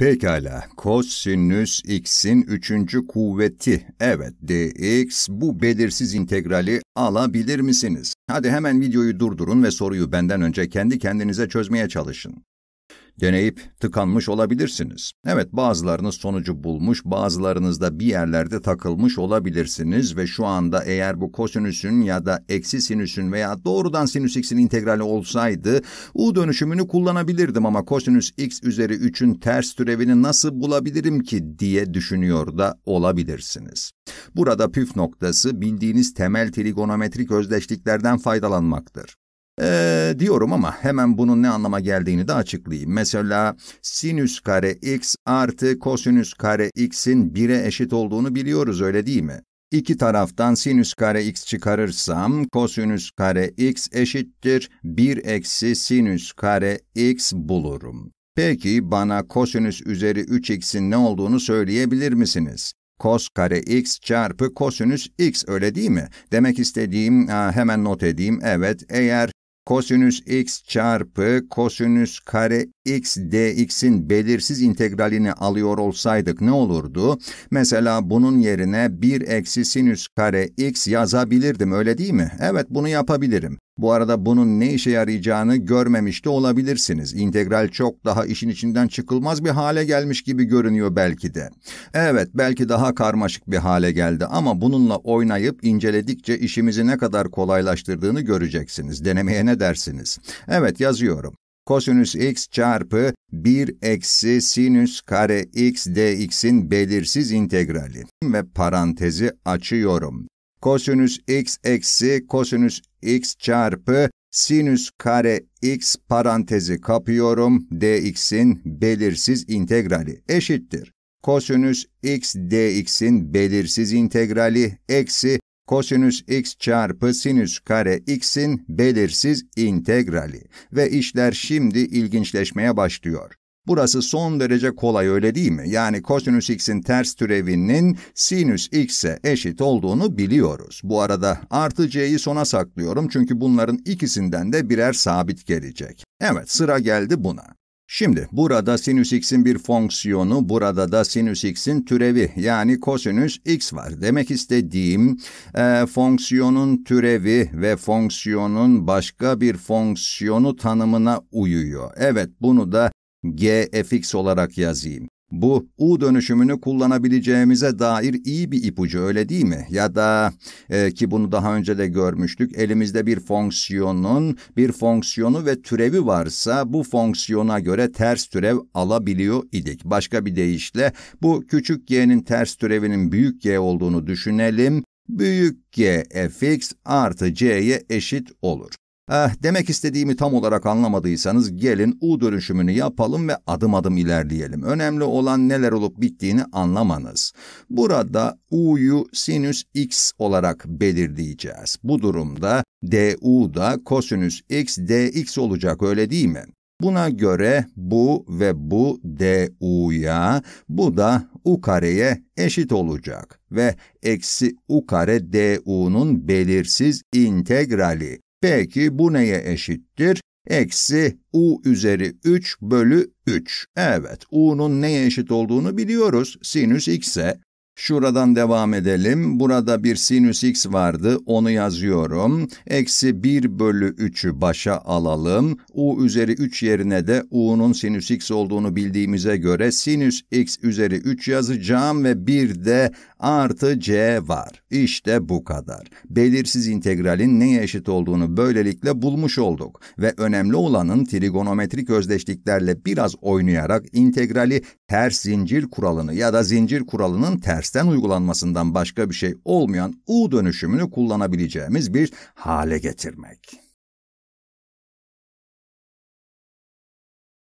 Pekala, kosinüs x'in üçüncü kuvveti, evet dx, bu belirsiz integrali alabilir misiniz? Hadi hemen videoyu durdurun ve soruyu benden önce kendi kendinize çözmeye çalışın. Deneyip tıkanmış olabilirsiniz. Evet bazılarınız sonucu bulmuş, bazılarınız da bir yerlerde takılmış olabilirsiniz ve şu anda eğer bu kosinüsün ya da eksi sinüsün veya doğrudan sinüs x'in integrali olsaydı u dönüşümünü kullanabilirdim ama kosinüs x üzeri 3'ün ters türevini nasıl bulabilirim ki diye düşünüyor da olabilirsiniz. Burada püf noktası bildiğiniz temel trigonometrik özdeşliklerden faydalanmaktır. Ee, diyorum ama hemen bunun ne anlama geldiğini de açıklayayım. Mesela sinüs kare x artı kosinüs kare x'in 1'e eşit olduğunu biliyoruz öyle değil mi? İki taraftan sinüs kare x çıkarırsam kosinüs kare x eşittir 1 eksi sinüs kare x bulurum. Peki bana kosinüs üzeri 3x'in ne olduğunu söyleyebilir misiniz? Kos kare x çarpı kosinüs x öyle değil mi? Demek istediğim, hemen not edeyim, evet eğer kosinüs x çarpı kosinüs kare x dx'in belirsiz integralini alıyor olsaydık ne olurdu? Mesela bunun yerine 1 eksi sinüs kare x yazabilirdim öyle değil mi? Evet bunu yapabilirim. Bu arada bunun ne işe yarayacağını görmemiş de olabilirsiniz. İntegral çok daha işin içinden çıkılmaz bir hale gelmiş gibi görünüyor belki de. Evet, belki daha karmaşık bir hale geldi ama bununla oynayıp inceledikçe işimizi ne kadar kolaylaştırdığını göreceksiniz. Denemeye ne dersiniz? Evet, yazıyorum kosinüs x çarpı 1 eksi sinüs kare x dx'in belirsiz integrali ve parantezi açıyorum. Kosinüs x eksi kosinüs x çarpı sinüs kare x parantezi kapıyorum dx'in belirsiz integrali eşittir. Kosinüs x dx'in belirsiz integrali eksi kosinüs x çarpı sinüs kare x'in belirsiz integrali. Ve işler şimdi ilginçleşmeye başlıyor. Burası son derece kolay öyle değil mi? Yani kosinüs x'in ters türevinin sinüs x'e eşit olduğunu biliyoruz. Bu arada artı c'yi sona saklıyorum çünkü bunların ikisinden de birer sabit gelecek. Evet sıra geldi buna. Şimdi burada sinüs x'in bir fonksiyonu, burada da sinüs x'in türevi yani kosinüs x var. Demek istediğim e, fonksiyonun türevi ve fonksiyonun başka bir fonksiyonu tanımına uyuyor. Evet bunu da g gfx olarak yazayım. Bu U dönüşümünü kullanabileceğimize dair iyi bir ipucu öyle değil mi? Ya da e, ki bunu daha önce de görmüştük elimizde bir fonksiyonun bir fonksiyonu ve türevi varsa bu fonksiyona göre ters türev alabiliyor idik. Başka bir deyişle bu küçük g'nin ters türevinin büyük g olduğunu düşünelim. Büyük g fx artı c'ye eşit olur. Eh, demek istediğimi tam olarak anlamadıysanız gelin U dönüşümünü yapalım ve adım adım ilerleyelim. Önemli olan neler olup bittiğini anlamanız. Burada U'yu sinüs x olarak belirleyeceğiz. Bu durumda du da kosinüs x dx olacak öyle değil mi? Buna göre bu ve bu du'ya, bu da u kareye eşit olacak ve eksi u kare du'nun belirsiz integrali Peki bu neye eşittir? Eksi u üzeri 3 bölü 3. Evet, u'nun neye eşit olduğunu biliyoruz. Sinüs x'e, Şuradan devam edelim. Burada bir sinüs x vardı. Onu yazıyorum. Eksi 1 bölü 3'ü başa alalım. u üzeri 3 yerine de u'nun sinüs x olduğunu bildiğimize göre sinüs x üzeri 3 yazacağım ve bir de artı c var. İşte bu kadar. Belirsiz integralin neye eşit olduğunu böylelikle bulmuş olduk. Ve önemli olanın trigonometrik özdeşliklerle biraz oynayarak integrali ters zincir kuralını ya da zincir kuralının ters eksten uygulanmasından başka bir şey olmayan U dönüşümünü kullanabileceğimiz bir hale getirmek.